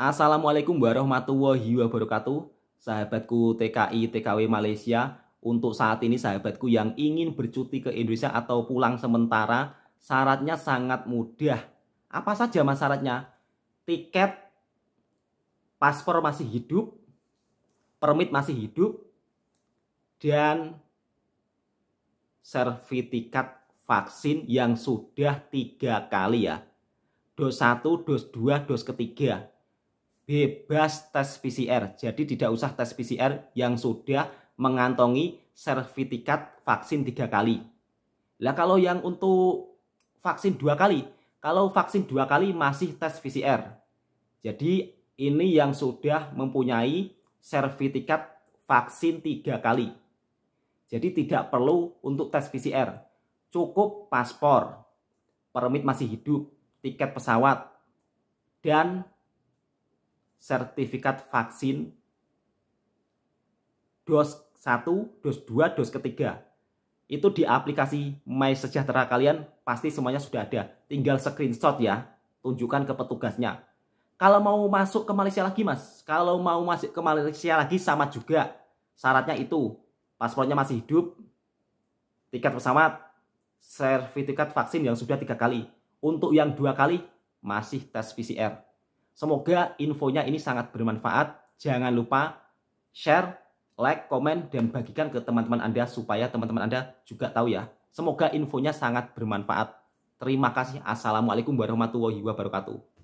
Assalamualaikum warahmatullahi wabarakatuh, sahabatku TKI TKW Malaysia. Untuk saat ini sahabatku yang ingin bercuti ke Indonesia atau pulang sementara, syaratnya sangat mudah. Apa saja mas syaratnya? Tiket, paspor masih hidup, permit masih hidup, dan sertifikat vaksin yang sudah tiga kali ya. Dos 1, dos 2, dos ketiga bebas tes PCR. Jadi tidak usah tes PCR yang sudah mengantongi sertifikat vaksin tiga kali. Lah kalau yang untuk vaksin dua kali, kalau vaksin dua kali masih tes PCR. Jadi ini yang sudah mempunyai sertifikat vaksin tiga kali. Jadi tidak perlu untuk tes PCR. Cukup paspor, permit masih hidup, tiket pesawat, dan sertifikat vaksin dos 1, dos 2, dos ketiga. Itu di aplikasi My Sejahtera kalian pasti semuanya sudah ada. Tinggal screenshot ya, tunjukkan ke petugasnya. Kalau mau masuk ke Malaysia lagi mas, kalau mau masuk ke Malaysia lagi sama juga. Syaratnya itu, paspornya masih hidup, tiket pesawat, sertifikat vaksin yang sudah tiga kali. Untuk yang dua kali, masih tes PCR. Semoga infonya ini sangat bermanfaat. Jangan lupa share, like, komen, dan bagikan ke teman-teman Anda supaya teman-teman Anda juga tahu ya. Semoga infonya sangat bermanfaat. Terima kasih. Assalamualaikum warahmatullahi wabarakatuh.